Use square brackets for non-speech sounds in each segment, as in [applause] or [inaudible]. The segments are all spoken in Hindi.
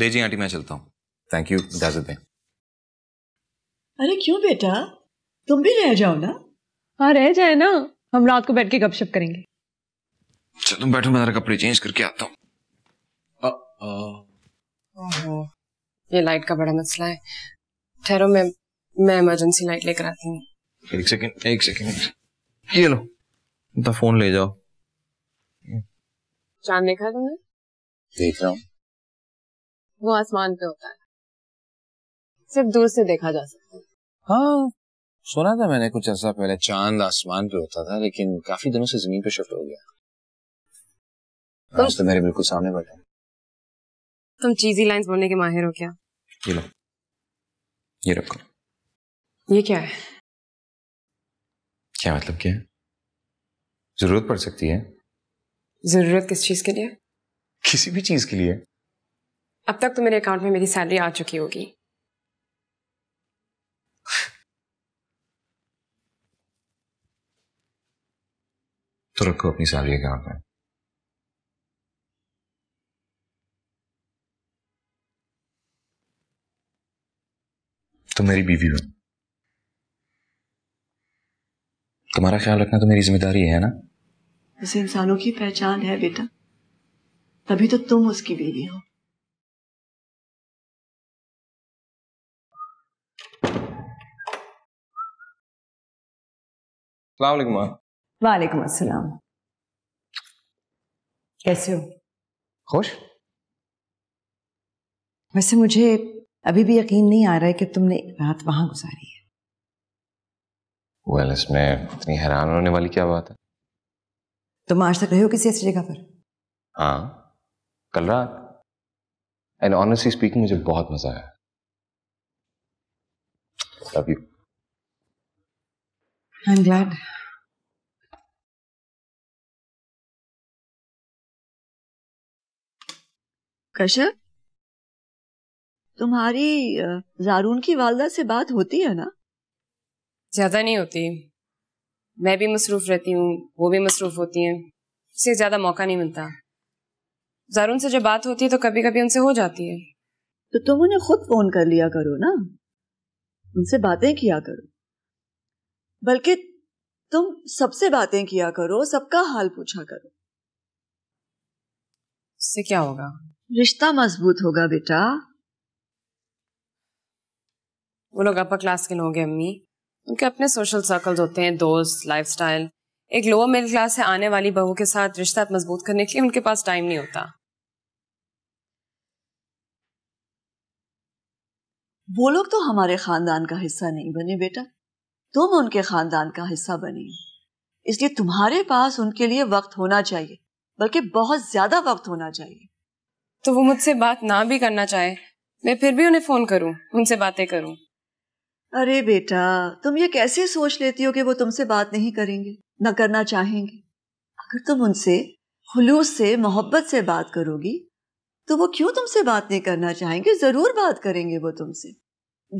ले जी आंटी मैं चलता हूँ थैंक यू इजाजत दें अरे क्यों बेटा तुम भी रह जाओ ना हाँ रह जाए ना हम रात को बैठ के गपशप करेंगे चलो बैठो मैं कपड़े चेंज करके आता हूँ ये लाइट का बड़ा मसला है ठहरो मैं मैं इमरजेंसी लाइट लेकर आती हूँ एक सेकंड एक सेकंड ये लो द फोन ले जाओ चांद देखा तुमने देख रहा हूँ वो आसमान पे होता है सिर्फ दूर से देखा जा सकता है हाँ सुना था मैंने कुछ अर्सा पहले चांद आसमान पे होता था लेकिन काफी दिनों से जमीन पे शिफ्ट हो गया तो मेरे बिल्कुल सामने बैठे तुम चीजी लाइंस बोलने के माहिर हो क्या ये लो ये रखो ये क्या है क्या मतलब क्या जरूरत पड़ सकती है जरूरत किस चीज के लिए किसी भी चीज के लिए अब तक तो मेरे अकाउंट में मेरी सैलरी आ चुकी होगी तो रखो अपनी सैलरी अकाउंट में तुम तो मेरी बीवी हो तुम्हारा ख्याल रखना तो मेरी जिम्मेदारी है ना उसे इंसानों की पहचान है बेटा तभी तो तुम उसकी बीवी हो अलैक्म वालेकुम अस्सलाम कैसे हो खुश वैसे मुझे अभी भी यकीन नहीं आ रहा है कि तुमने रात वहां गुजारी है well, इसमें इतनी हैरान होने वाली क्या बात है तुम आज तक रहे हो किसी ऐसी जगह पर हाँ कल रात एंड ऑनेस्टली स्पीकिंग मुझे बहुत मजा आया love you I'm glad. Kashyap तुम्हारी जारून की वालदा से बात होती है ना ज्यादा नहीं होती मैं भी मसरूफ रहती हूँ वो भी मसरूफ होती हैं इससे ज्यादा मौका नहीं मिलता जारून से जब बात होती है तो कभी कभी उनसे हो जाती है तो तुम उन्हें खुद फोन कर लिया करो ना उनसे बातें किया करो बल्कि तुम सबसे बातें किया करो सबका हाल पूछा करो इससे क्या होगा रिश्ता मजबूत होगा बेटा वो लोग अपर क्लास के लोग हैं अम्मी उनके अपने सोशल सर्कल्स होते हैं दोस्त लाइफस्टाइल एक लोअर मिडिल क्लास से आने वाली बहू के साथ रिश्ता मजबूत करने के लिए उनके पास टाइम नहीं होता वो लोग तो हमारे खानदान का हिस्सा नहीं बने बेटा तुम उनके खानदान का हिस्सा बने इसलिए तुम्हारे पास उनके लिए वक्त होना चाहिए बल्कि बहुत ज्यादा वक्त होना चाहिए तो वो मुझसे बात ना भी करना चाहे मैं फिर भी उन्हें फोन करूं उनसे बातें करूं अरे बेटा तुम ये कैसे सोच लेती हो कि वो तुमसे बात नहीं करेंगे न करना चाहेंगे अगर तुम उनसे खुलूस से मोहब्बत से बात करोगी तो वो क्यों तुमसे बात नहीं करना चाहेंगे जरूर बात करेंगे वो तुमसे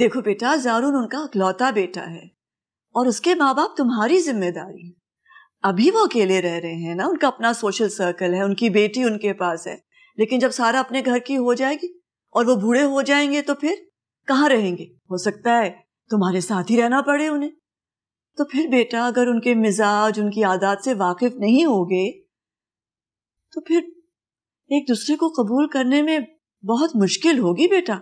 देखो बेटा जारून उनका अकलौता बेटा है और उसके माँ बाप तुम्हारी जिम्मेदारी है अभी वो अकेले रह रहे हैं ना उनका अपना सोशल सर्कल है उनकी बेटी उनके पास है लेकिन जब सारा अपने घर की हो जाएगी और वो बूढ़े हो जाएंगे तो फिर कहाँ रहेंगे हो सकता है तुम्हारे साथ ही रहना पड़े उन्हें तो फिर बेटा अगर उनके मिजाज उनकी आदत से वाकिफ नहीं हो गए तो फिर एक दूसरे को कबूल करने में बहुत मुश्किल होगी बेटा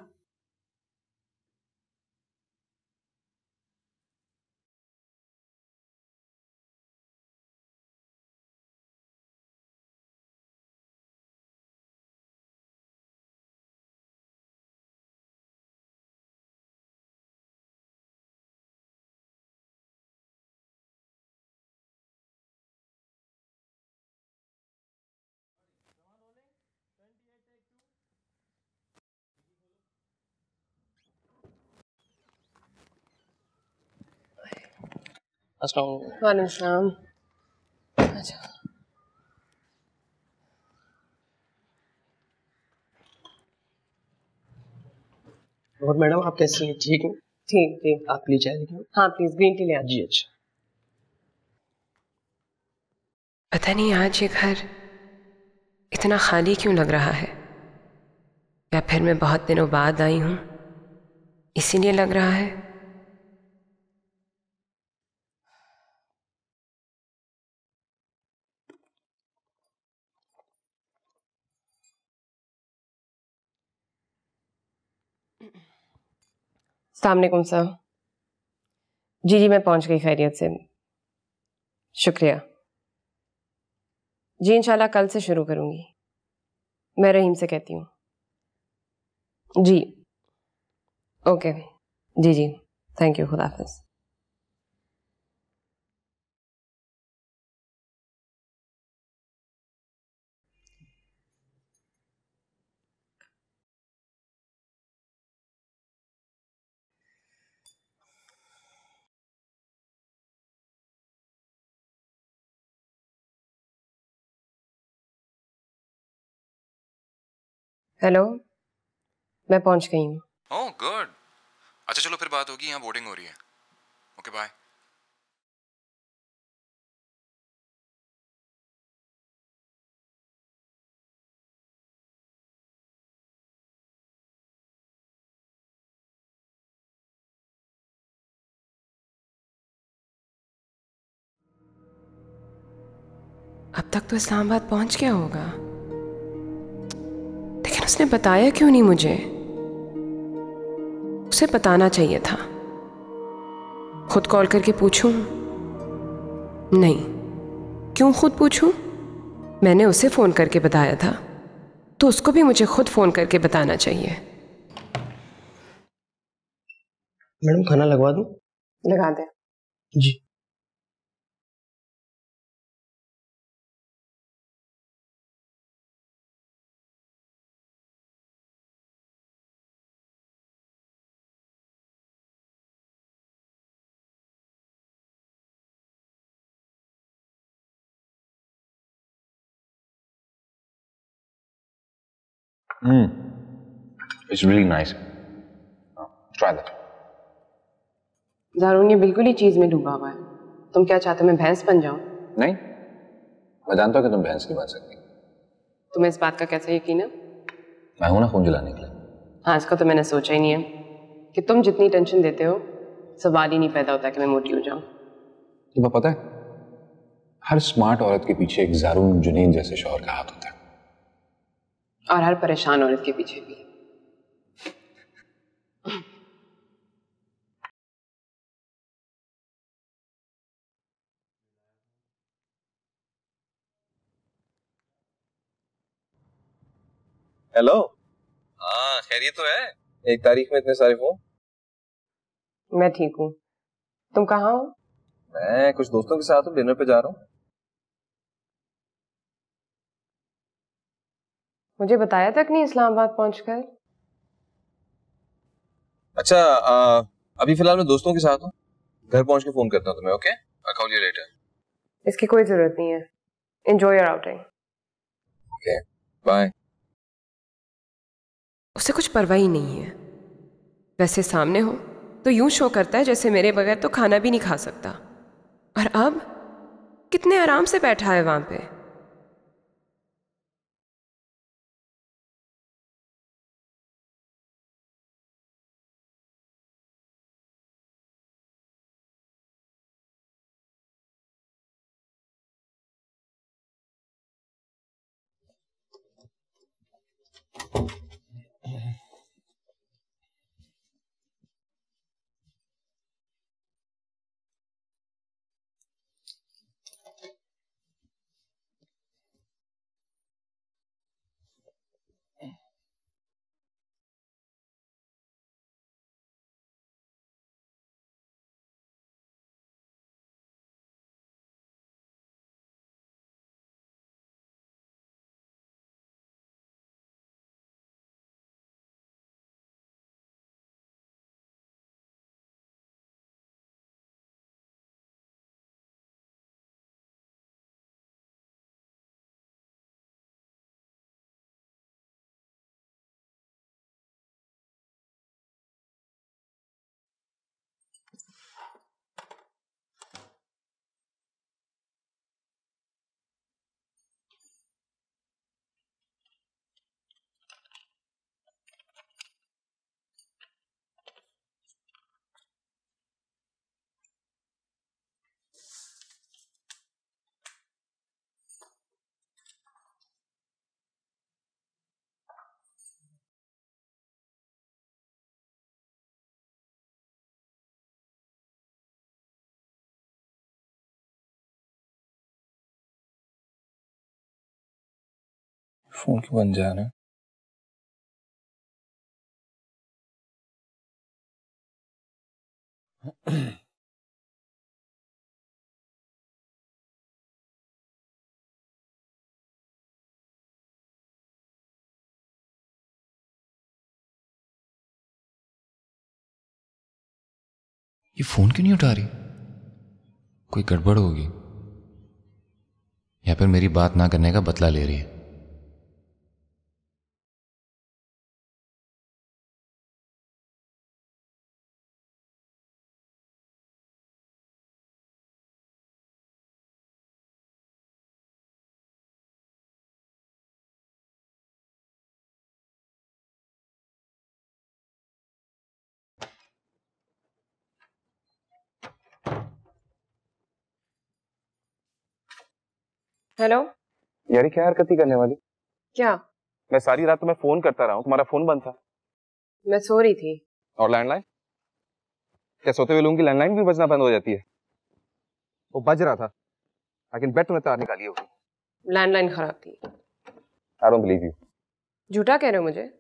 अस्सलाम अस्सलाम अच्छा और मैडम आप कैसे हैं ठीक हैं ठीक ठीक आप प्लीज चाय लिखिए हाँ प्लीज ग्रीन टी ले आ जी अच्छा पता नहीं आज ये घर इतना खाली क्यों लग रहा है या फिर मैं बहुत दिनों बाद आई हूँ इसीलिए लग रहा है सलामकुम सर जी जी मैं पहुंच गई खैरियत से शुक्रिया जी इंशाल्लाह कल से शुरू करूंगी मैं रहीम से कहती हूँ जी ओके जी जी थैंक यू खुदाफिज़ हेलो मैं पहुंच गई हूँ गुड oh, अच्छा चलो फिर बात होगी यहाँ बोर्डिंग हो रही है ओके बाय अब तक तो इस्लामाबाद पहुंच गया होगा उसने बताया क्यों नहीं मुझे उसे बताना चाहिए था खुद कॉल करके पूछूं नहीं क्यों खुद पूछूं मैंने उसे फ़ोन करके बताया था तो उसको भी मुझे खुद फ़ोन करके बताना चाहिए मैडम खाना लगवा दूं लगा दे जी Mm. It's really nice. Uh, try that. Zarun, ये बिल्कुल ही चीज में डूबा हुआ है तुम क्या चाहते हो मैं भैंस बन जाऊँ? नहीं मैं जानता हूँ कि तुम भैंस की बात सकती हो। तुम्हें इस बात का कैसा यकीन है मैं हूँ ना खून जलाने के लिए हाँ इसका तो मैंने सोचा ही नहीं है कि तुम जितनी टेंशन देते हो सवाल ही नहीं पैदा होता कि मैं मोटी हो जाऊँ तुम्हें पता है हर स्मार्ट औरत के पीछे एक जारून जुनैन जैसे शोहर का हाथ होता है और हर परेशान औरत के पीछे भी हेलो हाँ खैरियत तो है एक तारीख में इतने सारे फोन मैं ठीक हूँ तुम कहाँ हो मैं कुछ दोस्तों के साथ हूँ डिनर पे जा रहा हूँ मुझे बताया तक नहीं इस्लामाबाद पहुंचकर अच्छा आ, अभी फिलहाल मैं दोस्तों के साथ हूँ घर पहुंच के फोन करता हूँ तुम्हें ओके यू लेटर इसकी कोई जरूरत नहीं है enjoy your outing okay bye उसे कुछ परवाह ही नहीं है वैसे सामने हो तो यूं शो करता है जैसे मेरे बगैर तो खाना भी नहीं खा सकता और अब कितने आराम से बैठा है वहां पे फ़ोन क्यों बन जा रहे हैं ये फोन क्यों नहीं उठा रही कोई गड़बड़ होगी या फिर मेरी बात ना करने का बदला ले रही है हेलो यारी क्या हरकत ही करने वाली क्या मैं सारी रात तुम्हें फोन करता रहा हूँ तुम्हारा फोन बंद था मैं सो रही थी और लैंडलाइन क्या सोते हुए लोगों की लैंडलाइन भी बजना बंद हो जाती है वो बज रहा था लेकिन कैन बेट तुमने तार निकाली होगी लैंडलाइन खराब थी आई डोंट बिलीव यू झूठा कह रहे हो मुझे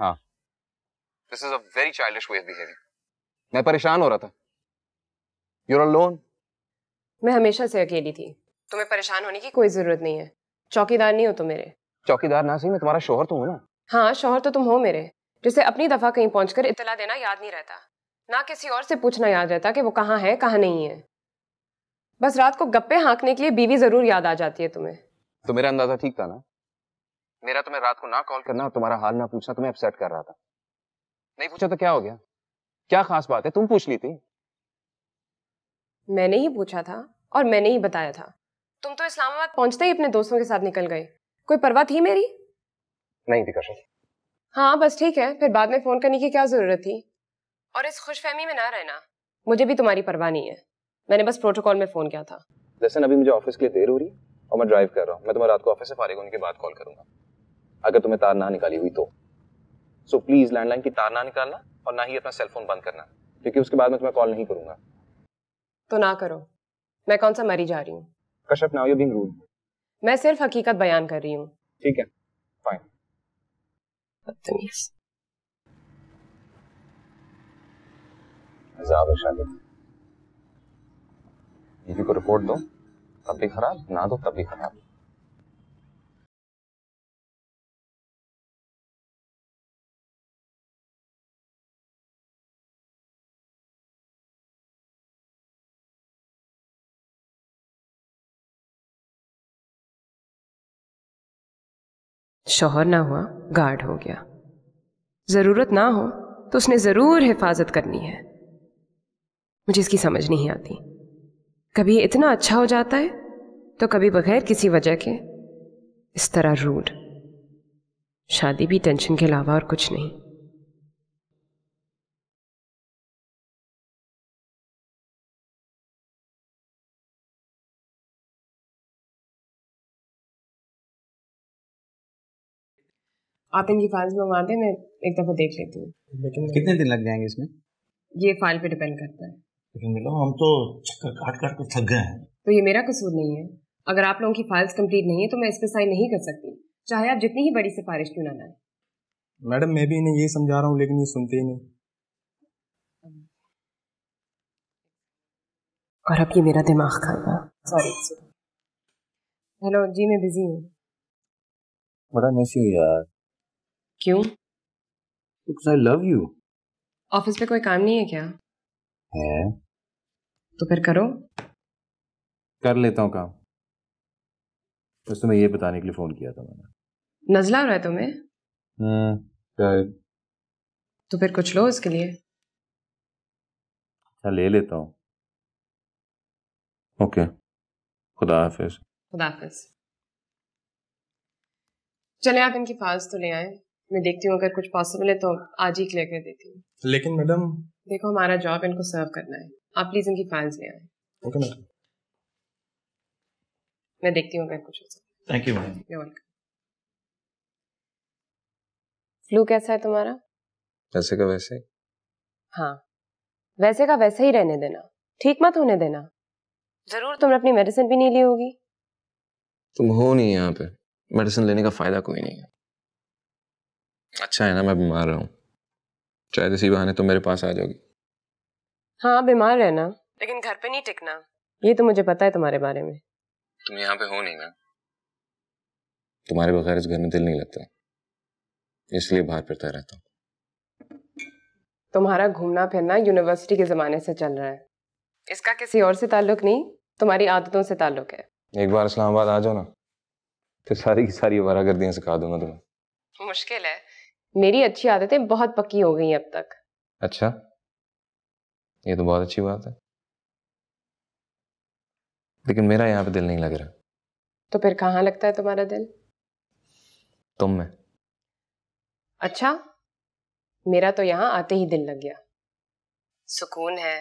हाँ this is a very childish way of behaving मैं परेशान हो रहा था यू आर अलोन मैं हमेशा से अकेली थी तुम्हें परेशान होने की कोई जरूरत नहीं है चौकीदार नहीं हो तुम तो मेरे चौकीदार ना सही मैं तुम्हारा शोहर तो हूँ ना हाँ शोहर तो तुम हो मेरे जिसे अपनी दफा कहीं कर इतला देना याद नहीं रहता ना किसी और से पूछना याद रहता कि वो कहाँ है कहाँ नहीं है बस रात को गप्पे हाँकने के लिए बीवी जरूर याद आ जाती है तुम्हें तो मेरा अंदाजा ठीक था ना मेरा तुम्हें तो रात को ना कॉल करना और तुम्हारा हाल ना पूछना तुम्हें तो अपसेट कर रहा था नहीं पूछा तो क्या हो गया क्या खास बात है तुम पूछ ली थी मैंने ही पूछा था और मैंने ही बताया था तुम तो इस्लामाबाद पहुंचते ही अपने दोस्तों के साथ निकल गए कोई परवाह थी मेरी नहीं थी कशिश हाँ बस ठीक है फिर बाद में फ़ोन करने की क्या ज़रूरत थी और इस खुशफहमी में ना रहना मुझे भी तुम्हारी परवाह नहीं है मैंने बस प्रोटोकॉल में फ़ोन किया था जैसे अभी मुझे ऑफिस के लिए देर हो रही और मैं ड्राइव कर रहा हूँ मैं तुम्हें रात को ऑफिस से फारिग होने के बाद कॉल करूंगा अगर तुम्हें तार ना निकाली हुई तो सो प्लीज़ लैंडलाइन की तार ना निकालना और ना ही अपना सेल फोन बंद करना क्योंकि उसके बाद मैं तुम्हें कॉल नहीं करूंगा तो ना करो मैं कौन सा मरी जा रही हूँ Kashyap now you being rude मैं सिर्फ हकीकत बयान कर रही हूं ठीक है फाइन बदतमीज अजाब शादी बीवी को रिपोर्ट दो तब भी खराब ना दो तब भी खराब शोहर ना हुआ गार्ड हो गया ज़रूरत ना हो तो उसने ज़रूर हिफाजत करनी है मुझे इसकी समझ नहीं आती कभी इतना अच्छा हो जाता है तो कभी बगैर किसी वजह के इस तरह रूड शादी भी टेंशन के अलावा और कुछ नहीं आतंकी फाइल्स मंगवाते हैं मैं एक दफ़ा देख लेती हूँ लेकिन कितने दिन लग जाएंगे इसमें ये फाइल पे डिपेंड करता है लेकिन मिलो हम तो चक्कर काट काट कर थक गए हैं तो ये मेरा कसूर नहीं है अगर आप लोगों की फाइल्स कंप्लीट नहीं है तो मैं इस पर साइन नहीं कर सकती चाहे आप जितनी ही बड़ी सिफारिश क्यों ना लाएं मैडम मैं भी इन्हें ये समझा रहा हूँ लेकिन ये सुनते ही नहीं और अब ये मेरा दिमाग खाएगा सॉरी हेलो जी मैं बिजी हूँ बड़ा मिस यू यार क्यों because I love you office पे कोई काम नहीं है क्या है तो फिर करो कर लेता हूँ काम बस तुम्हें ये बताने के लिए फोन किया था मैंने नजला हो रहा है तुम्हें हम्म, तो फिर कुछ लो इसके लिए अच्छा ले लेता हूँ ओके खुदा हाफिज खुदा हाफिज चले आप इनकी फाज तो ले आए मैं देखती हूँ अगर कुछ पॉसिबल है तो आज ही क्लियर कर देती हूँ लेकिन मैडम देखो हमारा जॉब इनको सर्व करना है आप प्लीज इनकी फाइल्स ले आए ओके मैडम मैं देखती हूँ अगर कुछ हो सकता थैंक यू मैडम फ्लू कैसा है तुम्हारा वैसे का वैसे हाँ वैसे का वैसे ही रहने देना ठीक मत होने देना जरूर तुमने अपनी मेडिसिन भी नहीं ली होगी तुम हो नहीं यहाँ पे मेडिसिन लेने का फायदा कोई नहीं है अच्छा है ना मैं बीमार रहा हूँ शायद इसी बहाने तुम तो मेरे पास आ जाओगी हाँ बीमार रहना लेकिन घर पे नहीं टिकना ये तो मुझे पता है तुम्हारे बारे में तुम यहाँ पे हो नहीं ना तुम्हारे बगैर इस घर में दिल नहीं लगता इसलिए बाहर फिरता रहता हूँ तुम्हारा घूमना फिरना यूनिवर्सिटी के जमाने से चल रहा है इसका किसी और से ताल्लुक नहीं तुम्हारी आदतों से ताल्लुक है एक बार इस्लामाबाद आ जाओ ना फिर सारी की सारी आवारागर्दियाँ सिखा दूंगा तुम्हें मुश्किल है मेरी अच्छी आदतें बहुत पक्की हो गई अब तक अच्छा ये तो बहुत अच्छी बात है लेकिन मेरा यहाँ पे दिल नहीं लग रहा तो फिर कहाँ लगता है तुम्हारा दिल तुम में अच्छा मेरा तो यहाँ आते ही दिल लग गया सुकून है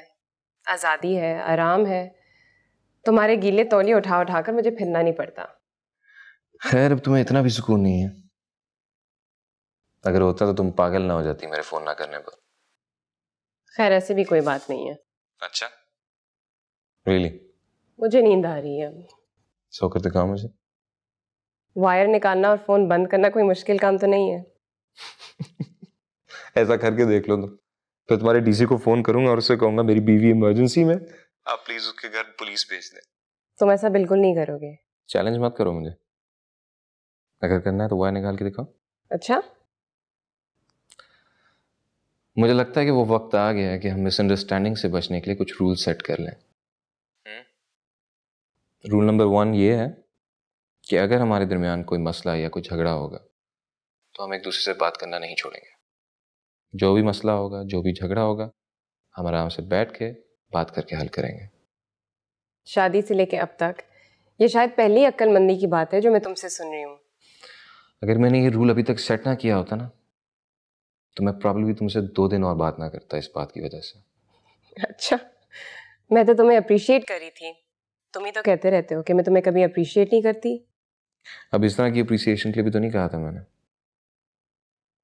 आज़ादी है आराम है तुम्हारे गीले तौलिए उठा उठा कर मुझे फिरना नहीं पड़ता खैर अब तुम्हें इतना भी सुकून नहीं है अगर होता तो तुम पागल ना हो जाती मेरे फोन ना करने पर खैर ऐसे भी कोई बात नहीं है अच्छा रियली really? मुझे नींद आ रही है अभी सोकर दिखाओ मुझे वायर निकालना और फोन बंद करना कोई मुश्किल काम तो नहीं है [laughs] ऐसा करके देख लो तुम फिर तुम्हारे डीसी को फोन करूंगा और उससे कहूंगा मेरी बीवी इमरजेंसी में आप प्लीज उसके घर पुलिस भेज दें तुम ऐसा बिल्कुल नहीं करोगे चैलेंज मत करो मुझे अगर करना है तो वायर निकाल के दिखाओ अच्छा मुझे लगता है कि वो वक्त आ गया है कि हम मिसअंडरस्टैंडिंग से बचने के लिए कुछ रूल सेट कर लें रूल नंबर वन ये है कि अगर हमारे दरमियान कोई मसला या कोई झगड़ा होगा तो हम एक दूसरे से बात करना नहीं छोड़ेंगे जो भी मसला होगा जो भी झगड़ा होगा हम आराम से बैठ के बात करके हल करेंगे शादी से लेके अब तक ये शायद पहली अक्लमंदी की बात है जो मैं तुमसे सुन रही हूँ अगर मैंने ये रूल अभी तक सेट ना किया होता ना तो मैं प्रॉब्लम तुमसे दो दिन और बात ना करता इस बात की वजह से अच्छा मैं तो तुम्हें अप्रिशिएट करी थी तुम ही तो कहते रहते हो कि मैं तुम्हें कभी अप्रिशिएट नहीं करती अब इस तरह की अप्रिसिएशन के लिए भी तो नहीं कहा था मैंने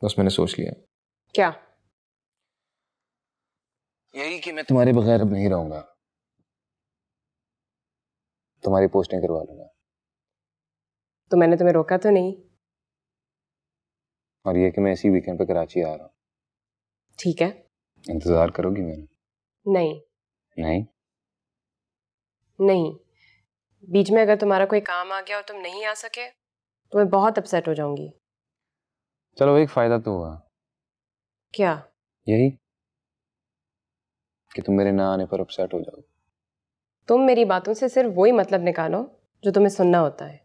बस मैंने सोच लिया क्या यही कि मैं तुम्हारे बगैर अब नहीं रहूंगा तुम्हारी पोस्टिंग करवा लूंगा तो मैंने तुम्हें रोका तो नहीं और ये कि मैं इसी वीकेंड पे कराची आ रहा हूँ ठीक है इंतज़ार करोगी मेरा नहीं नहीं नहीं बीच में अगर तुम्हारा कोई काम आ गया और तुम नहीं आ सके तो मैं बहुत अपसेट हो जाऊंगी चलो एक फ़ायदा तो हुआ क्या यही कि तुम मेरे ना आने पर अपसेट हो जाओ तुम मेरी बातों से सिर्फ वही मतलब निकालो जो तुम्हें सुनना होता है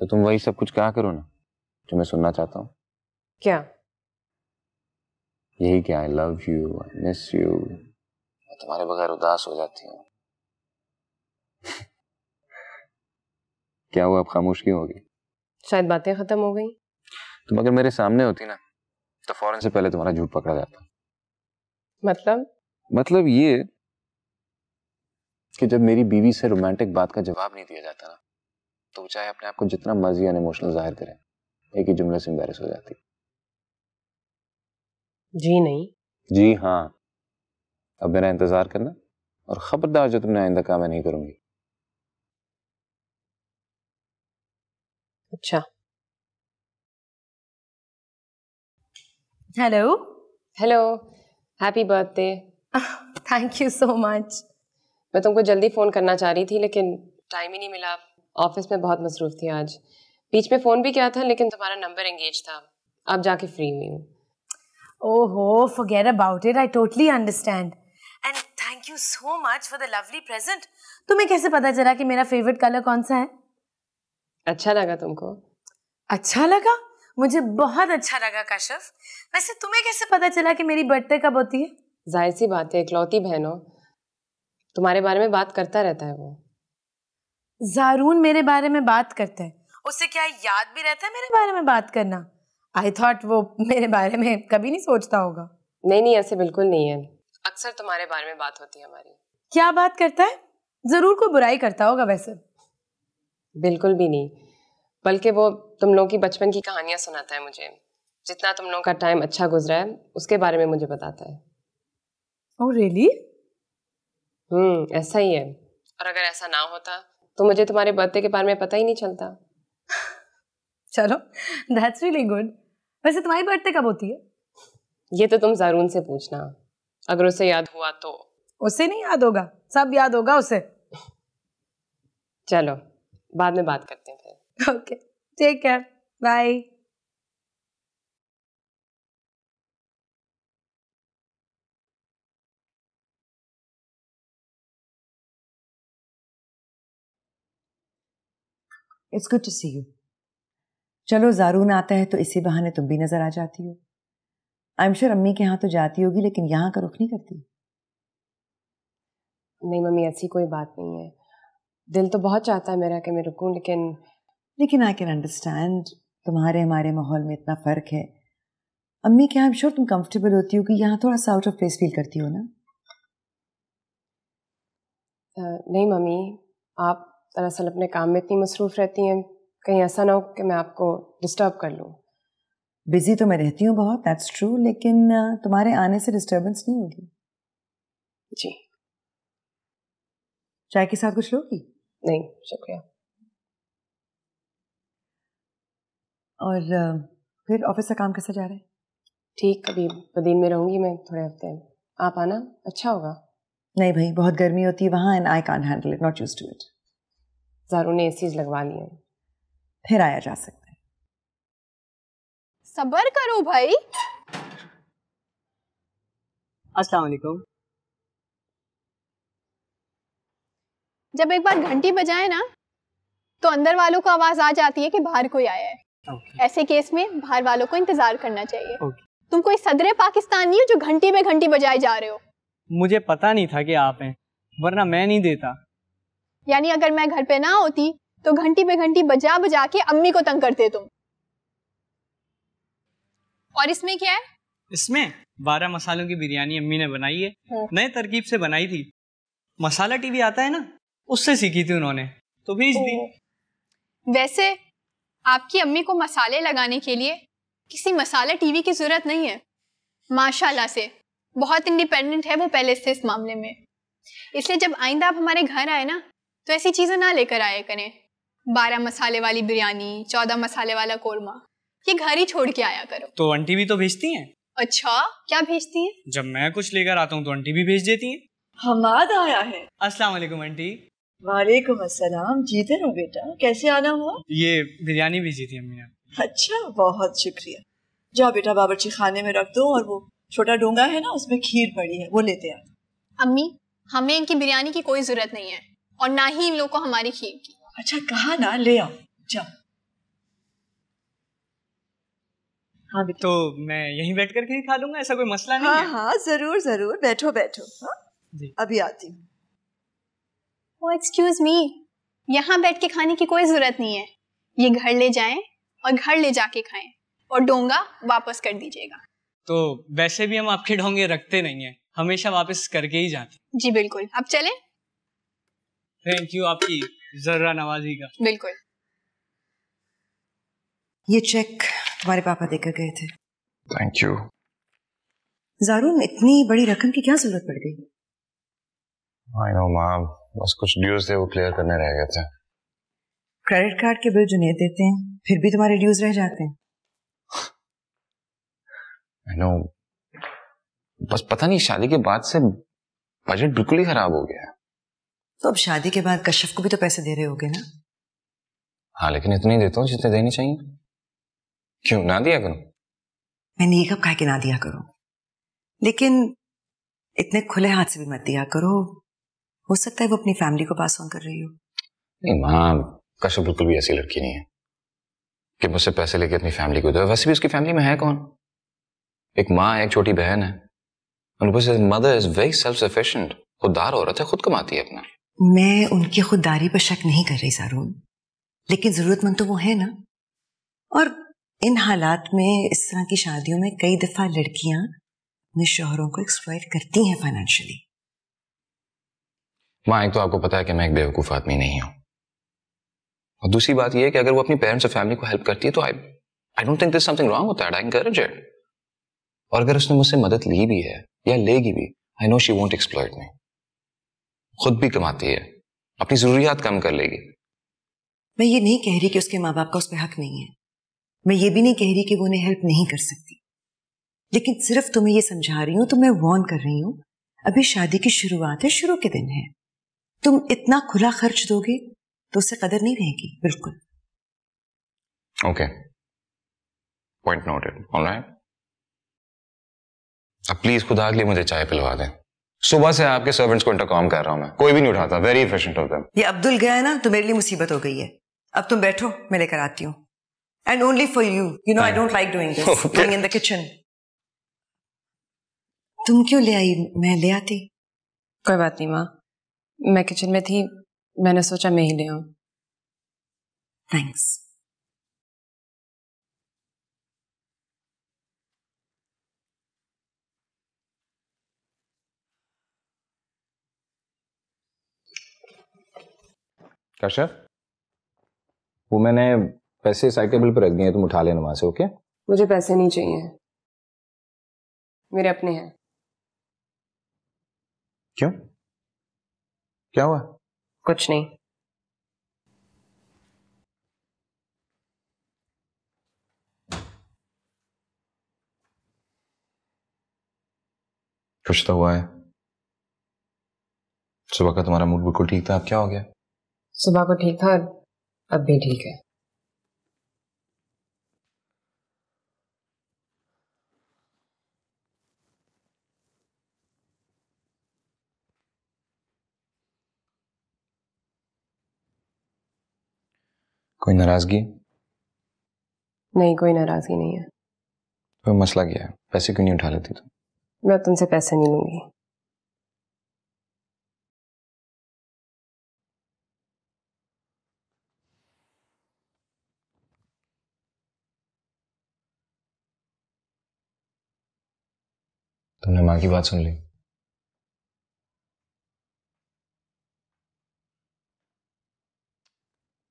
तो तुम वही सब कुछ कहा करो ना जो मैं सुनना चाहता हूँ क्या यही क्या I love you I miss you मैं तुम्हारे बगैर उदास हो जाती हूँ [laughs] क्या हुआ अब खामोश क्यों होगी शायद बातें खत्म हो गई तुम अगर मेरे सामने होती ना तो फौरन से पहले तुम्हारा झूठ पकड़ा जाता मतलब मतलब ये कि जब मेरी बीवी से रोमांटिक बात का जवाब नहीं दिया जाता ना तो चाहे अपने आप को जितना मर्जी अनइमोशनल जाहिर करें एक ही जुमले से एम्बेरस हो जाती जी नहीं जी हाँ अब मेरा इंतजार करना और खबरदार जो तुमने आइंदा काम नहीं करूंगी अच्छा hello hello happy birthday thank you so much मैं तुमको जल्दी फ़ोन करना चाह रही थी लेकिन टाइम ही नहीं मिला ऑफिस में बहुत मसरूफ थी आज बीच में फोन भी किया था लेकिन तुम्हारा नंबर एंगेज था अब जाके फ्री हुई हूँ ओहो forget about it I totally understand and thank you so much for the lovely present तुम्हें कैसे पता चला कि मेरा फेवरेट कलर कौन सा है अच्छा लगा तुमको अच्छा लगा मुझे बहुत अच्छा लगा काशफ वैसे तुम्हें कैसे पता चला कि मेरी बर्थडे कब होती है जाहिर सी बात है इकलौती बहन हो तुम्हारे बारे में बात करता रहता है वो जारून मेरे बारे में बात करता है उससे क्या याद भी रहता है मेरे बारे में बात करना आई थॉट वो मेरे बारे में कभी नहीं सोचता होगा नहीं नहीं ऐसे बिल्कुल नहीं है अक्सर तुम्हारे बारे में बात होती है हमारी क्या बात करता है जरूर कोई बुराई करता होगा वैसे बिल्कुल भी नहीं बल्कि वो तुम लोगों की बचपन की कहानियां सुनाता है मुझे जितना तुम लोगों का टाइम अच्छा गुजरा है उसके बारे में मुझे बताता है ओह oh, रियली हम्म ऐसा ही है और अगर ऐसा ना होता तो मुझे तुम्हारे बर्थडे के बारे में पता ही नहीं चलता [laughs] चलो दैट्स रियली गुड वैसे तुम्हारी बर्थडे कब होती है ये तो तुम जारून से पूछना अगर उसे याद हुआ तो उसे नहीं याद होगा सब याद होगा उसे चलो बाद में बात करते हैं फिर okay take care bye it's good to see you चलो जारून आता है तो इसी बहाने तुम भी नजर आ जाती हो आई एम श्योर अम्मी के यहाँ तो जाती होगी लेकिन यहाँ का रुख नहीं करती नहीं मम्मी ऐसी कोई बात नहीं है दिल तो बहुत चाहता है मेरा कि मैं रुकूं लेकिन लेकिन आई कैन अंडरस्टैंड तुम्हारे हमारे माहौल में इतना फ़र्क है अम्मी के यहाँ श्योर तुम कंफर्टेबल होती हो कि यहाँ थोड़ा सा आउट ऑफ प्लेस फील करती हो ना नहीं मम्मी आप दरअसल अपने काम में इतनी मसरूफ़ रहती हैं कहीं ऐसा ना हो कि मैं आपको डिस्टर्ब कर लूँ बिजी तो मैं रहती हूँ बहुत दैट्स ट्रू लेकिन तुम्हारे आने से डिस्टर्बेंस नहीं होगी जी चाय के साथ कुछ लोगी नहीं शुक्रिया और फिर ऑफिस का काम कैसा जा रहा है ठीक अभी बदीन में रहूंगी मैं थोड़े हफ्ते आप आना अच्छा होगा नहीं भाई बहुत गर्मी होती है वहाँ and I can handle it not used to it जारू ने एसीज लगवा लिए फिर आया जा सकता है सबर करो भाई अस्सलाम वालेकुम जब एक बार घंटी बजाए ना तो अंदर वालों को आवाज आ जाती है कि बाहर कोई आया है okay. ऐसे केस में बाहर वालों को इंतजार करना चाहिए okay. तुम कोई सदर पाकिस्तान नहीं हो जो घंटी में घंटी बजाए जा रहे हो मुझे पता नहीं था कि आप हैं वरना मैं नहीं देता यानी अगर मैं घर पे ना होती तो घंटी पे घंटी बजा बजा के अम्मी को तंग करते तुम और इसमें क्या है इसमें बारह मसालों की बिरयानी अम्मी ने बनाई है हाँ। नए तरकीब से बनाई थी मसाला टीवी आता है ना उससे सीखी थी उन्होंने तो भेज दी वैसे आपकी अम्मी को मसाले लगाने के लिए किसी मसाला टीवी की जरूरत नहीं है माशाल्लाह से बहुत इंडिपेंडेंट है वो पहले से इस मामले में इसलिए जब आइंदा आप हमारे घर आए ना तो ऐसी चीज़ें ना लेकर आया करें बारह मसाले वाली बिरयानी चौदह मसाले वाला कोरमा ये घर ही छोड़ के आया करो तो आंटी भी तो भेजती हैं अच्छा क्या भेजती हैं जब मैं कुछ लेकर आता हूँ तो आंटी भी भेज देती हैं हमाद आया है अस्सलाम वालेकुम आंटी वालेकुम अस्सलाम जीते हो बेटा कैसे आना हुआ ये बिरयानी भेजी थी अम्मी ने अच्छा बहुत शुक्रिया जाओ बेटा बाबरची खाने में रख दो और वो छोटा डोंगा है ना उसमें खीर पड़ी है वो लेते आ अम्मी हमें इनकी बिरयानी की कोई जरूरत नहीं है और ना ही इन लोगों को हमारी खीर की अच्छा कहा ना ले आओ जाओ हाँ बेटा तो मैं यहीं बैठ करके ही खा लूंगा ऐसा कोई मसला नहीं हाँ, है हाँ जरूर जरूर बैठो बैठो हाँ। जी अभी आती हूँ एक्सक्यूज मी यहाँ बैठ के खाने की कोई जरूरत नहीं है ये घर ले जाएं और घर ले जाके खाएं और डोंगा वापस कर दीजिएगा तो वैसे भी हम आपके ढोंगे रखते नहीं है हमेशा वापस करके ही जाते जी बिल्कुल अब चलें थैंक यू आपकी जर्रा नवाजी का बिल्कुल ये चेक हमारे पापा देकर गए थे थैंक यू जारून इतनी बड़ी रकम की क्या जरूरत पड़ गई आई नो मैम बस कुछ ड्यूज थे वो क्लियर करने रह गए थे क्रेडिट कार्ड के बिल जो नहीं देते हैं फिर भी तुम्हारे ड्यूज रह जाते हैं आई नो बस पता नहीं शादी के बाद से बजट बिल्कुल ही खराब हो गया है तो अब शादी के बाद कश्यप को भी तो पैसे दे रहे होगे ना हाँ लेकिन इतने ही देता हूँ जितने देने चाहिए क्यों ना दिया करो मैंने ये कब कहा कि ना दिया करो लेकिन इतने खुले हाथ से भी मत दिया करो हो सकता है वो अपनी फैमिली को पास ऑन कर रही हो नहीं माँ कश्यप बिल्कुल भी ऐसी लड़की नहीं है कि मुझसे पैसे लेके अपनी फैमिली को दे वैसे भी उसकी फैमिली में है कौन एक माँ एक छोटी बहन है mother is very self sufficient खुददार औरत है खुद कमाती है अपना मैं उनकी खुददारी पर शक नहीं कर रही सारून लेकिन ज़रूरतमंद तो वो है ना और इन हालात में इस तरह की शादियों में कई दफ़ा लड़कियां अपने शोहरों को एक्सप्लॉयट करती हैं फाइनेंशियली माँ एक तो आपको पता है कि मैं एक बेवकूफ़ आदमी नहीं हूं और दूसरी बात यह है कि अगर वो अपनी पेरेंट्स और फैमिली को हेल्प करती है तो I I don't think this something wrong होता है आई एनकरेज इट और अगर उसने मुझसे मदद ली भी है या लेगी भी I know she won't exploit me खुद भी कमाती है अपनी जरूरियात कम कर लेगी मैं ये नहीं कह रही कि उसके माँ बाप का उस पर हक नहीं है मैं ये भी नहीं कह रही कि वो उन्हें हेल्प नहीं कर सकती लेकिन सिर्फ तुम्हें तो ये समझा रही हूँ तो मैं वॉर्न कर रही हूँ अभी शादी की शुरुआत है शुरू के दिन है तुम इतना खुला खर्च दोगे तो उससे कदर नहीं रहेगी बिल्कुल ओके पॉइंट नोटेड ऑलराइट अब प्लीज खुदा के लिए मुझे चाय पिलवा दें सुबह से आपके सर्वेंट्स को इंटरकॉम कर रहा हूँ मैं कोई भी नहीं उठाता वेरी इफिशियंट ऑफ देम ये अब्दुल गया है ना तो मेरे लिए मुसीबत हो गई है अब तुम बैठो मैं लेकर आती हूँ and only for you you know I don't like doing this going in the kitchen तुम क्यों ले आई मैं ले आती कोई बात नहीं माँ मैं किचन में थी मैंने सोचा मैं ही ले आऊं थैंक्स कश्यप वो मैंने पैसे साइड टेबल पर रख दिए तुम उठा लेना वहां से ओके मुझे पैसे नहीं चाहिए मेरे अपने हैं क्यों क्या हुआ कुछ नहीं कुछ तो हुआ है सुबह का तुम्हारा मूड बिल्कुल ठीक था अब क्या हो गया सुबह को ठीक था अब भी ठीक है कोई नाराजगी नहीं कोई नाराजगी नहीं है कोई मसला क्या है पैसे क्यों नहीं उठा लेती तुम मैं तुमसे पैसे नहीं लूंगी माँ की बात सुन ली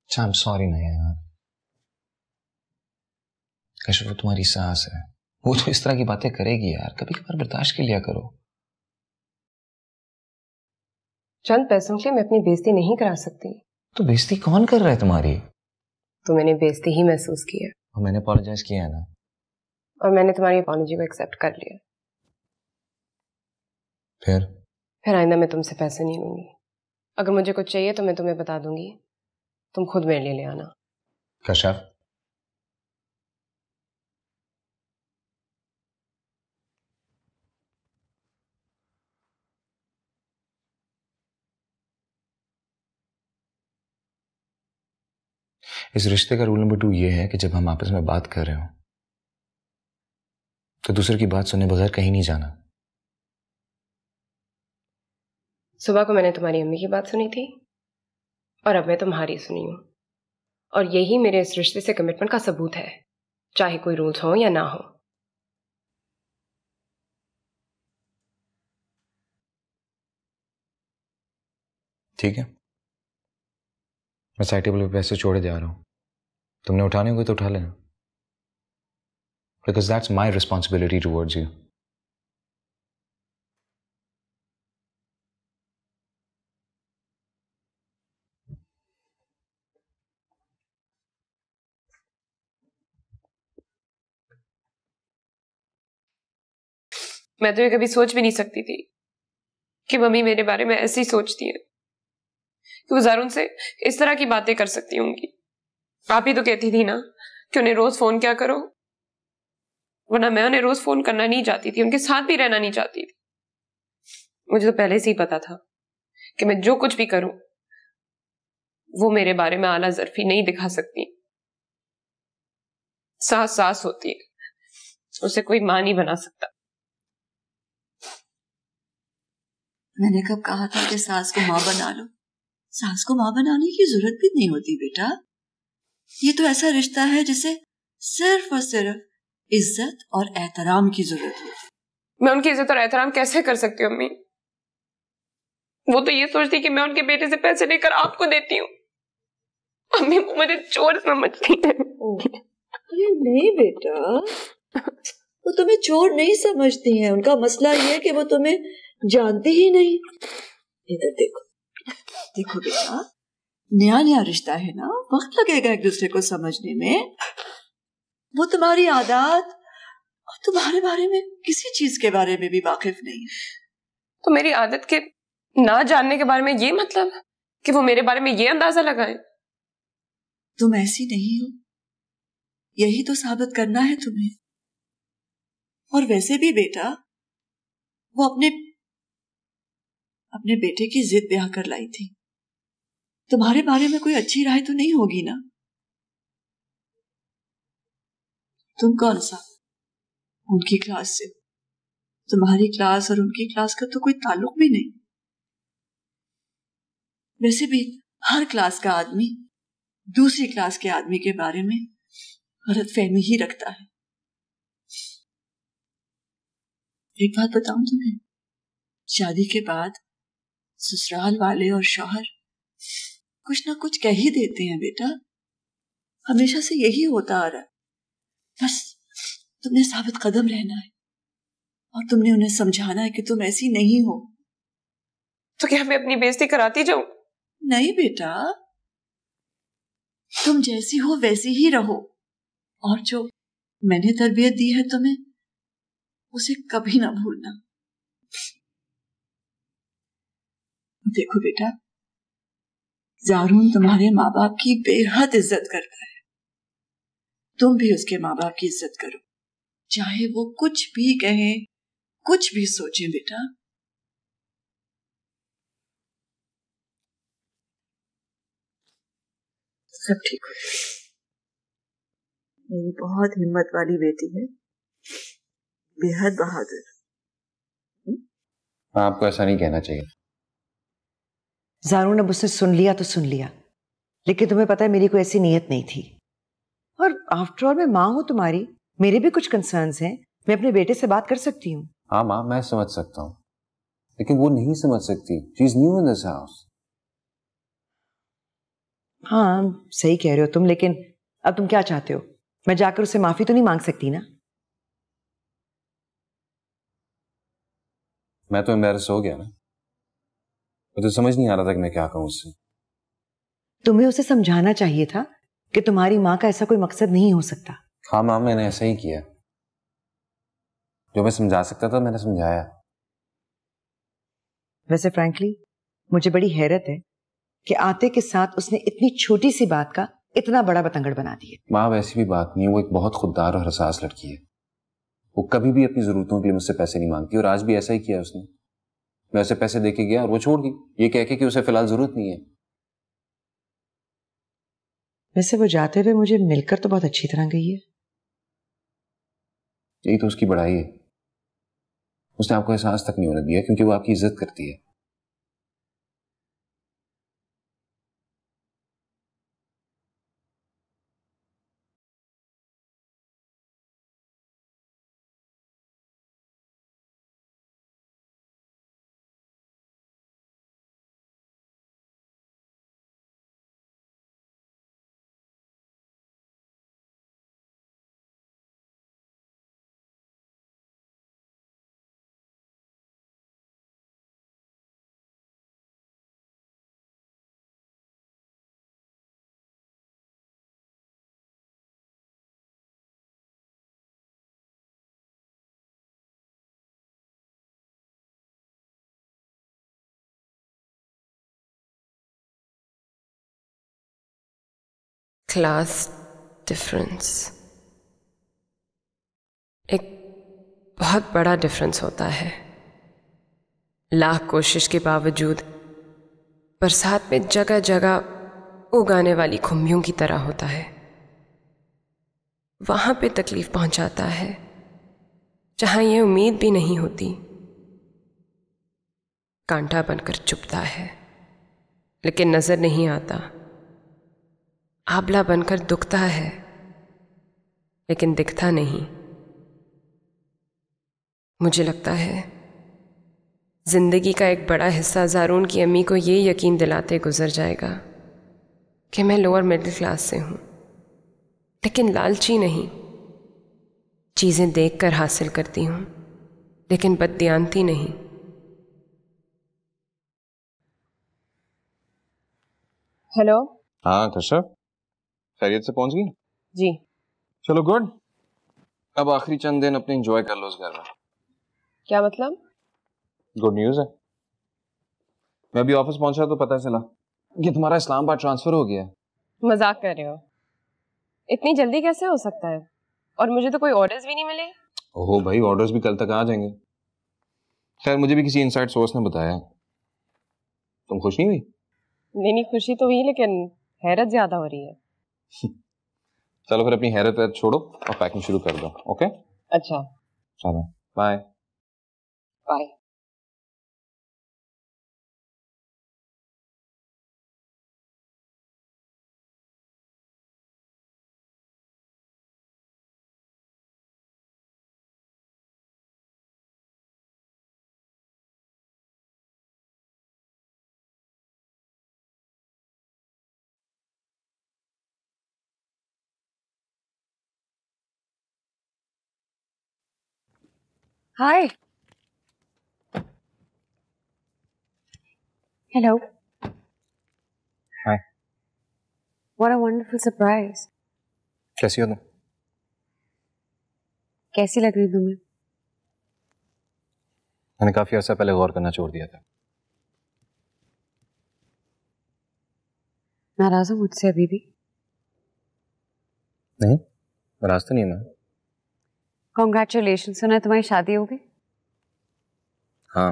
अच्छा आई एम सॉरी नहीं यार कश्यप वो तुम्हारी सास है वो तो इस तरह की बातें करेगी यार कभी कभार बर्दाश्त के लिया करो चंद पैसों के लिए मैं अपनी बेइज्जती नहीं करा सकती तो बेइज्जती कौन कर रहा है तुम्हारी तो मैंने बेइज्जती ही महसूस की है और मैंने अपॉलोजाइज किया है ना और मैंने तुम्हारी अपॉलोजी को एक्सेप्ट कर लिया फिर फिर आइंदा मैं तुमसे पैसे नहीं लूंगी अगर मुझे कुछ चाहिए तो मैं तुम्हें बता दूंगी तुम खुद मेरे लिए ले आना कशा इस रिश्ते का रूल नंबर टू ये है कि जब हम आपस में बात कर रहे हो तो दूसरे की बात सुने बगैर कहीं नहीं जाना सुबह को मैंने तुम्हारी अम्मी की बात सुनी थी और अब मैं तुम्हारी सुनी हूं और यही मेरे इस रिश्ते से कमिटमेंट का सबूत है चाहे कोई रूल्स हो या ना हो ठीक है मैं साइड टेबल पे पैसे छोड़े जा रहा हूं तुमने उठाने हुए तो उठा लेना because that's my responsibility towards you मैं तो ये कभी सोच भी नहीं सकती थी कि मम्मी मेरे बारे में ऐसी सोचती है कि वो जारून से इस तरह की बातें कर सकती होंगी आप ही तो कहती थी ना कि उन्हें रोज फोन क्या करो वरना मैं उन्हें रोज फोन करना नहीं चाहती थी उनके साथ भी रहना नहीं चाहती थी मुझे तो पहले से ही पता था कि मैं जो कुछ भी करूं वो मेरे बारे में आला जरफी नहीं दिखा सकती सास सास होती है उसे कोई मां नहीं बना सकता मैंने कब कहा था कि सास को माँ बना लो सास को माँ बनाने की जरूरत भी नहीं होती बेटा ये तो ऐसा रिश्ता है जिसे सिर्फ और सिर्फ इज्जत और एहतराम की जरूरत होती मैं उनकी इज्जत और एहतराम कैसे कर सकती हूँ अम्मी वो तो ये सोचती कि मैं उनके बेटे से पैसे लेकर आपको देती हूँ अम्मी वो मुझे चोर समझती है अरे नहीं बेटा वो तुम्हें चोर नहीं समझती है उनका मसला ये है कि वो तुम्हें जानते ही नहीं इधर देखो देखो बेटा नया नया रिश्ता है ना वक्त लगेगा एक दूसरे को समझने में वो तुम्हारी आदत और तुम्हारे बारे में किसी चीज के बारे में भी वाकिफ नहीं तो मेरी आदत के ना जानने के बारे में ये मतलब कि वो मेरे बारे में ये अंदाजा लगाए तुम ऐसी नहीं हो यही तो साबित करना है तुम्हें और वैसे भी बेटा वो अपने अपने बेटे की जिद ब्याह कर लाई थी तुम्हारे बारे में कोई अच्छी राय तो नहीं होगी ना तुम कौन सा उनकी क्लास से तुम्हारी क्लास और उनकी क्लास का तो कोई ताल्लुक भी नहीं वैसे भी हर क्लास का आदमी दूसरी क्लास के आदमी के बारे में गलत फहमी ही रखता है एक बात बताऊं तुम्हें शादी के बाद ससुराल वाले और शौहर कुछ ना कुछ कह ही देते हैं बेटा हमेशा से यही होता आ रहा है बस तुमने साबित कदम रहना है और तुमने उन्हें समझाना है कि तुम ऐसी नहीं हो तो क्या मैं अपनी बेइज्जती कराती जाऊं नहीं बेटा तुम जैसी हो वैसी ही रहो और जो मैंने तरबियत दी है तुम्हें उसे कभी ना भूलना देखो बेटा जारून तुम्हारे माँ बाप की बेहद इज्जत करता है तुम भी उसके माँ बाप की इज्जत करो चाहे वो कुछ भी कहें कुछ भी सोचें बेटा सब ठीक हो मेरी बहुत हिम्मत वाली बेटी है बेहद बहादुर आपको ऐसा नहीं कहना चाहिए जारू ने मुझसे सुन लिया तो सुन लिया लेकिन तुम्हें पता है मेरी कोई ऐसी नीयत नहीं थी और आफ्टर ऑल मैं माँ हूँ तुम्हारी मेरे भी कुछ कंसर्न्स हैं मैं अपने बेटे से बात कर सकती हूँ हाँ माँ मैं समझ सकता हूँ लेकिन वो नहीं समझ सकती she is new in this house हाँ सही कह रहे हो तुम लेकिन अब तुम क्या चाहते हो मैं जाकर उससे माफी तो नहीं मांग सकती ना मैं तो एम्बेरस हो गया ना मुझे तो समझ नहीं आ रहा था कि मैं क्या कहूँ उससे तुम्हें उसे समझाना चाहिए था कि तुम्हारी माँ का ऐसा कोई मकसद नहीं हो सकता हाँ माँ मैंने ऐसा ही किया जो मैं समझा सकता था मैंने समझाया वैसे फ्रेंकली मुझे बड़ी हैरत है कि आते के साथ उसने इतनी छोटी सी बात का इतना बड़ा बतंगड़ बना दिया माँ वैसी भी बात नहीं है वो एक बहुत खुददार और हसास लड़की है वो कभी भी अपनी जरूरतों के लिए मुझसे पैसे नहीं मांगती और आज भी ऐसा ही किया उसने मैं उसे पैसे दे के गया और वो छोड़ गई ये कह के कि उसे फिलहाल जरूरत नहीं है वैसे वो जाते हुए मुझे मिलकर तो बहुत अच्छी तरह गई है यही तो उसकी बढ़ाई है उसने आपको एहसास तक नहीं होने दिया क्योंकि वो आपकी इज्जत करती है क्लास डिफरेंस एक बहुत बड़ा डिफरेंस होता है लाख कोशिश के बावजूद बरसात में जगह जगह उगाने वाली खुम्बियों की तरह होता है वहां पे तकलीफ पहुंचाता है जहां ये उम्मीद भी नहीं होती कांटा बनकर चुपता है लेकिन नज़र नहीं आता आबला बनकर दुखता है लेकिन दिखता नहीं मुझे लगता है ज़िंदगी का एक बड़ा हिस्सा जारून की अम्मी को ये यकीन दिलाते गुजर जाएगा कि मैं लोअर मिडिल क्लास से हूं लेकिन लालची नहीं चीज़ें देख कर हासिल करती हूँ लेकिन बदती नहीं हेलो हाँ कश्यप खैरियत से पहुंच गई जी चलो गुड अब आखिरी चंद दिन अपने एंजॉय कर लो उस घर में क्या मतलब गुड न्यूज है मैं भी ऑफिस पहुंचा तो पता चला कि तुम्हारा इस्लामाबाद ट्रांसफर हो गया मजाक कर रहे हो इतनी जल्दी कैसे हो सकता है और मुझे तो कोई ऑर्डर्स भी नहीं मिले ओहो भाई ऑर्डर्स भी कल तक आ जाएंगे खैर मुझे भी किसी इनसाइड सोर्स ने बताया तुम खुश नहीं हुई नहीं नहीं खुशी तो हुई लेकिन हैरत ज्यादा हो रही है [laughs] चलो फिर अपनी हैरत वैरत छोड़ो और पैकिंग शुरू कर दो ओके अच्छा चलो bye bye hi hello hi what a wonderful surprise कैसी हो तुम कैसी लग रही तुम्हें मैंने काफी अर्सा पहले गौर करना छोड़ दिया था नाराज हो मुझसे अभी भी नहीं नाराज तो नहीं मैं कॉन्ग्रेचुलेशन सुना तुम्हारी शादी हो गई हाँ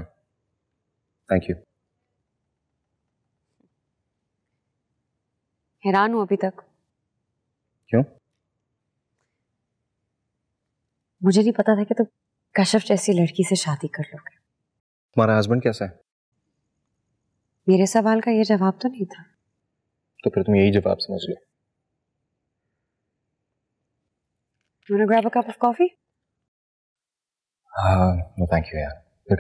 थैंक यू हैरान हूं अभी तक क्यों मुझे नहीं पता था कि तुम कश्यप जैसी लड़की से शादी कर लोगे तुम्हारा हस्बैंड कैसा है मेरे सवाल का ये जवाब तो नहीं था तो फिर तुम यही जवाब समझ लो You want to grab a cup of coffee? Uh, no, thank you, yeah. फिर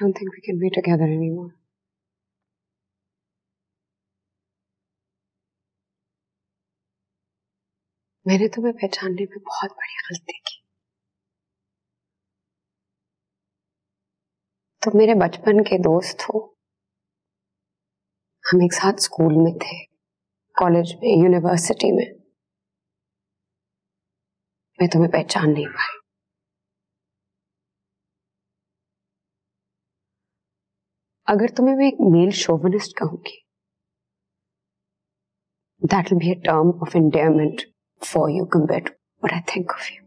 I don't think we can be together anymore. मैंने तुम्हें पहचानने में बहुत बड़ी गलती की तुम मेरे बचपन के दोस्त हो हम एक साथ स्कूल में थे कॉलेज में यूनिवर्सिटी में मैं तुम्हें पहचान नहीं पाई अगर तुम्हें मैं एक मेल शोवनिस्ट कहूंगी that will be a term of endearment for you compared to I think of you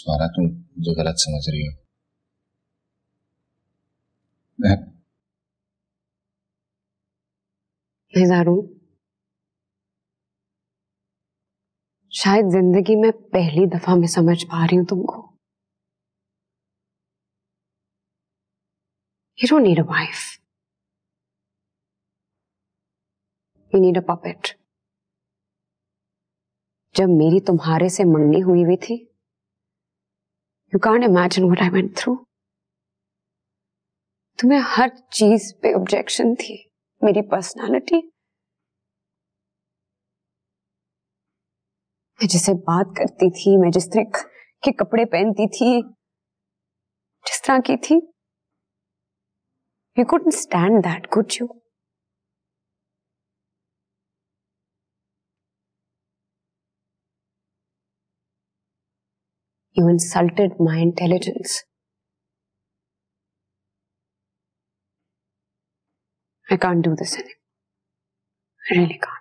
स्मारा तुम मुझे गलत समझ रही हो मैं मैं शायद जिंदगी में पहली दफा मैं समझ पा रही हूं तुमको You don't need a wife. You need a puppet. जब मेरी तुम्हारे से मंगनी हुई हुई थी you can't imagine what I went through तुम्हें हर चीज पे ऑब्जेक्शन थी मेरी पर्सनैलिटी मैं जिसे बात करती थी मैं जिस तरह के कपड़े पहनती थी जिस तरह की थी You couldn't stand that, could you? You insulted my intelligence. I can't do this anymore. I really can't.